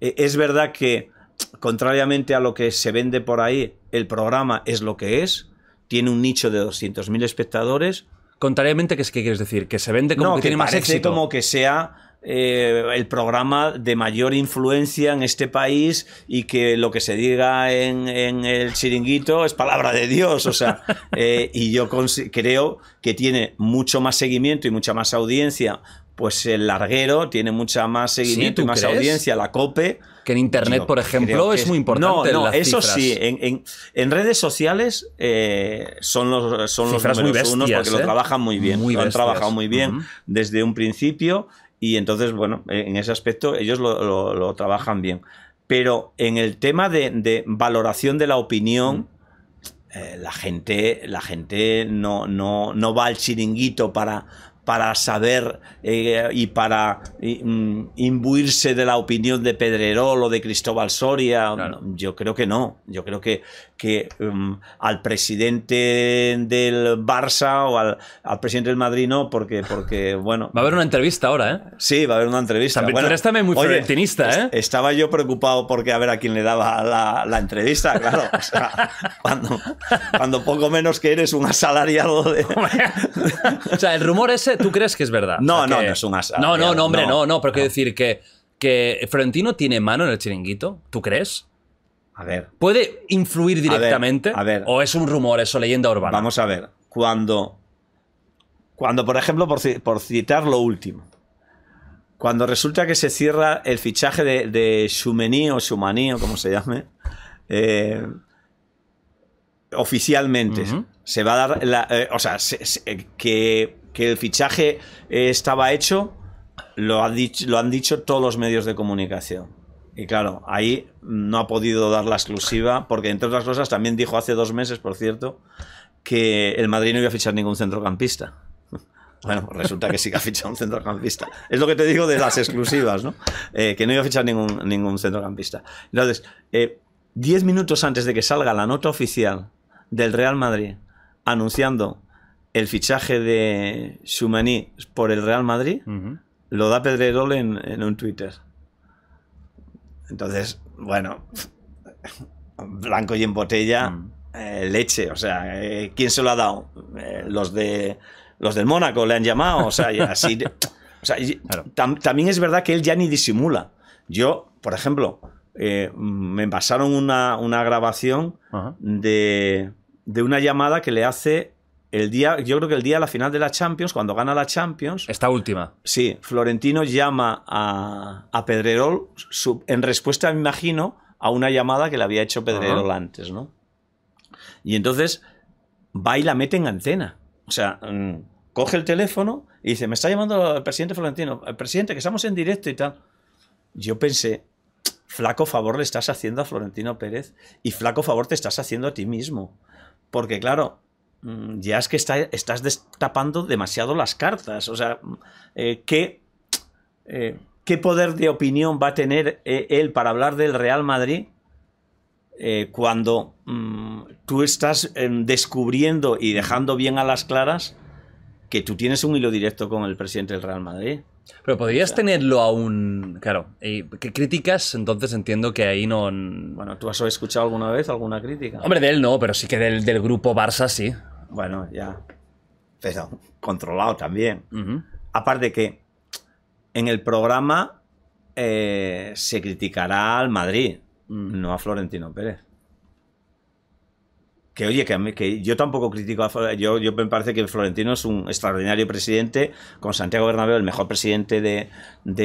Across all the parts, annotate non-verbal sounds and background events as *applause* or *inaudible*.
Eh, es verdad que, contrariamente a lo que se vende por ahí, el programa es lo que es. Tiene un nicho de 200.000 espectadores. Contrariamente, ¿qué, es, que quieres decir? Que se vende como que, tiene más éxito. como que sea eh, el programa de mayor influencia en este país y que lo que se diga en, el chiringuito es palabra de Dios. O sea, *laughs* eh, y yo creo que tiene mucho más seguimiento y mucha más audiencia pues el larguero tiene mucha más seguimiento y más audiencia, la COPE. Que en Internet, por ejemplo, es, muy importante. No, no, eso sí, en, redes sociales eh, son los, son los unos porque lo ¿eh? trabajan muy bien, muy lo han trabajado muy bien desde un principio y entonces, bueno, en ese aspecto ellos lo, trabajan bien. Pero en el tema de, valoración de la opinión, eh, la gente, la gente no, no, no va al chiringuito para para saber eh, y para mm, imbuirse de la opinión de Pedrerol o de Cristóbal Soria. Yo creo que no. Yo creo que que em, al presidente del Barça o al, presidente del Madrid no, porque, porque, bueno... Va a haber una entrevista ahora, ¿eh? Sí, va a haber una entrevista. pero también muy ¿eh? Estaba yo preocupado porque a ver a quién le daba la, entrevista, claro. *laughs* cuando, cuando, poco menos que eres un asalariado de... *laughs* o sea, el rumor ese, ¿tú crees que es verdad? No, no, no es un asalariado. No, no, no, hombre, no, no, pero quiero decir que, que Florentino tiene mano en el chiringuito, ¿tú crees? ¿Puede influir directamente? ¿O es un rumor, eso, leyenda urbana? Vamos a ver. Cuando. Cuando, por ejemplo, por, por citar lo último. Cuando resulta que se cierra el fichaje de, de Shumení o Shumaní o como se llame. Eh, oficialmente. Se va a dar. Eh, o sea, que, el fichaje estaba hecho. Lo, lo han dicho todos los medios de comunicación. Y claro, ahí no ha podido dar la exclusiva, porque entre otras cosas también dijo hace dos meses, por cierto, que el Madrid no iba a fichar ningún centrocampista. *laughs* Bueno, pues resulta que sí que ha fichado un centrocampista. Es lo que te digo de las exclusivas, ¿no? Eh, que no iba a fichar ningún, ningún centrocampista. Entonces, eh, diez minutos antes de que salga la nota oficial del Real Madrid anunciando el fichaje de Schumaní por el Real Madrid, lo da Pedrerol en, en un Twitter. Entonces, bueno, blanco y en botella, mm. eh, leche. O sea, eh, ¿quién se lo ha dado? Eh, los, de, los del Mónaco le han llamado. O sea, así. *laughs* también es verdad que él ya ni disimula. Yo, por ejemplo, me pasaron una, una grabación de, de una llamada que le hace el día, yo creo que el día de la final de la Champions, cuando gana la Champions. Esta última. Sí, Florentino llama a, a Pedrerol en respuesta, me imagino, a una llamada que le había hecho Pedrerol antes, ¿no? Y entonces va y la mete en antena. O sea, mm, coge el teléfono y dice: Me está llamando el presidente Florentino, el presidente, que estamos en directo y tal. Yo pensé, flaco favor le estás haciendo a Florentino Pérez y flaco favor te estás haciendo a ti mismo. Porque, claro, Mm, ya es que estás destapando demasiado las cartas. O sea, mm, eh, ¿qué, eh, ¿qué, poder de opinión va a tener eh, él para hablar del Real Madrid cuando mm, tú estás em, descubriendo y dejando bien a las claras que tú tienes un hilo directo con el presidente del Real Madrid? Pero podrías tenerlo aún. Claro, ¿qué críticas? Entonces entiendo que ahí no. Bueno, ¿tú has escuchado alguna vez alguna crítica? Hombre, de él no, pero sí que del, del grupo Barça sí. Bueno, ya. Pero controlado también. Aparte que en el programa eh, se criticará al Madrid, mm. no a Florentino Pérez. Que oye, que, que yo tampoco critico a Florentino. Yo, me parece que Florentino es un extraordinario presidente, con Santiago Bernabéu el mejor presidente de,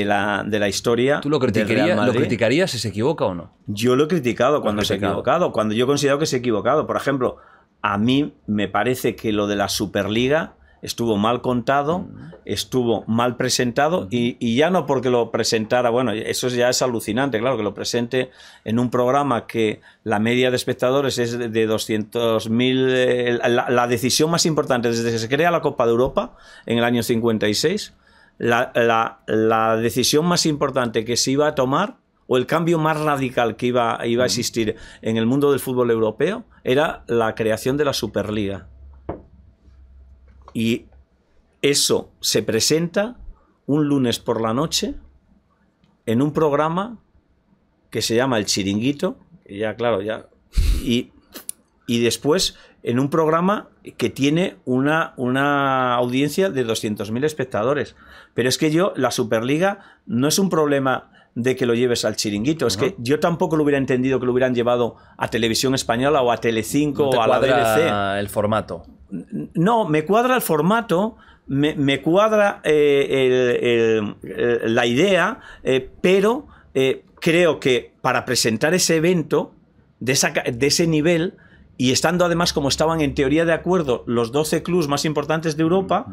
la, de la, historia. ¿Tú lo, lo criticarías si se equivoca o no? Yo lo he criticado cuando se ha equivocado, cuando yo considero que se ha equivocado. Por ejemplo, a mí me parece que lo de la Superliga estuvo mal contado, estuvo mal presentado y, ya no porque lo presentara, bueno, eso ya es alucinante, claro, que lo presente en un programa que la media de espectadores es de 200.000, eh, la, decisión más importante desde que se crea la Copa de Europa en el año 56, la, la decisión más importante que se iba a tomar o el cambio más radical que iba, iba a existir en el mundo del fútbol europeo era la creación de la Superliga. Y eso se presenta un lunes por la noche en un programa que se llama El Chiringuito, y ya claro, ya. Y, después en un programa que tiene una, una audiencia de 200.000 espectadores. Pero es que yo, la Superliga no es un problema de que lo lleves al chiringuito. Es que yo tampoco lo hubiera entendido que lo hubieran llevado a Televisión Española o a Telecinco o a la BBC. el formato? No, me cuadra el formato, me, cuadra eh, la idea, eh, pero eh, creo que para presentar ese evento de, de ese nivel y estando además como estaban en teoría de acuerdo los 12 clubs más importantes de Europa,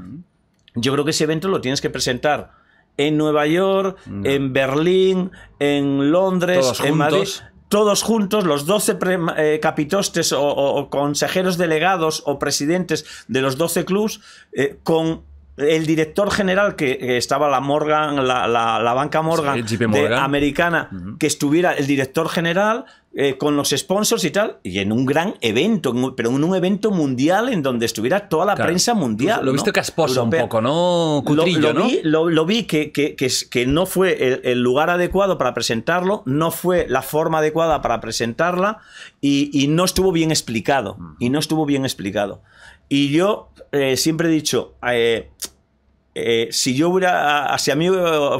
yo creo que ese evento lo tienes que presentar en Nueva York, en Berlín, en Londres, en Madrid todos juntos, los 12 eh, capitostes o, consejeros delegados o presidentes de los 12 clubs, eh, con el director general que, estaba la Morgan, la, banca Morgan, americana, que estuviera el director general, eh, con los sponsors y tal, y en un gran evento, pero en un evento mundial en donde estuviera toda la prensa mundial. lo lo visto que casposo un poco, ¿no? lo, Vi, lo, vi que, que, que, no fue el, lugar adecuado para presentarlo, no fue la forma adecuada para presentarla y, no estuvo bien explicado. Y no estuvo bien explicado. Y yo eh, siempre he dicho, eh, si yo hubiera, hacia mí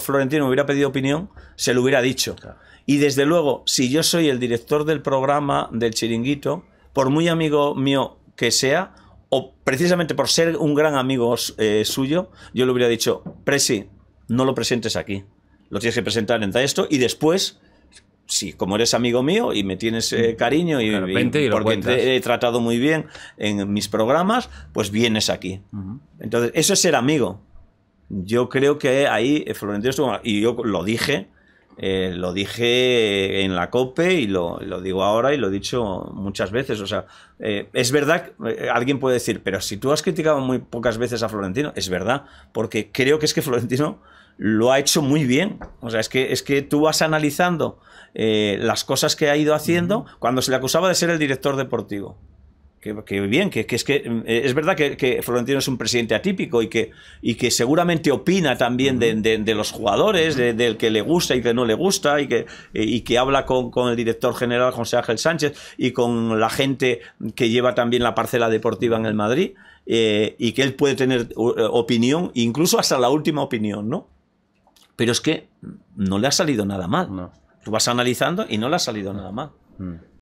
Florentino me hubiera pedido opinión, se lo hubiera dicho. Claro y desde luego, si yo soy el director del programa del chiringuito, por muy amigo mío que sea, o precisamente por ser un gran amigo eh, suyo, yo le hubiera dicho, Presi, no lo presentes aquí. Lo tienes que presentar en esto y después si como eres amigo mío y me tienes eh, mm. cariño y, porque te he tratado muy bien en mis programas, pues vienes aquí. Entonces, eso es ser amigo. Yo creo que ahí Florentino Y yo lo dije eh, lo dije eh, en la COPE y lo, digo ahora y lo he dicho muchas veces. O sea, eh, es verdad, alguien puede decir, pero si tú has criticado muy pocas veces a Florentino, es verdad, porque creo que es que Florentino lo ha hecho muy bien. O sea, es que, es que tú vas analizando las cosas que ha ido haciendo cuando se le acusaba de ser el director deportivo. Que, que, bien, que, que, es que mm, eh, es verdad que, Florentino es un presidente atípico y que, y que seguramente opina también de, de, los jugadores, del que le gusta y que no le gusta, y que, eh, y que habla con, con, el director general José Ángel Sánchez y con la gente que lleva también la parcela deportiva en el Madrid, eh, y que él puede tener opinión, incluso hasta la última opinión, ¿no? Pero es que no le ha salido nada mal. No. Tú vas analizando y no le ha salido nada mal. Mm.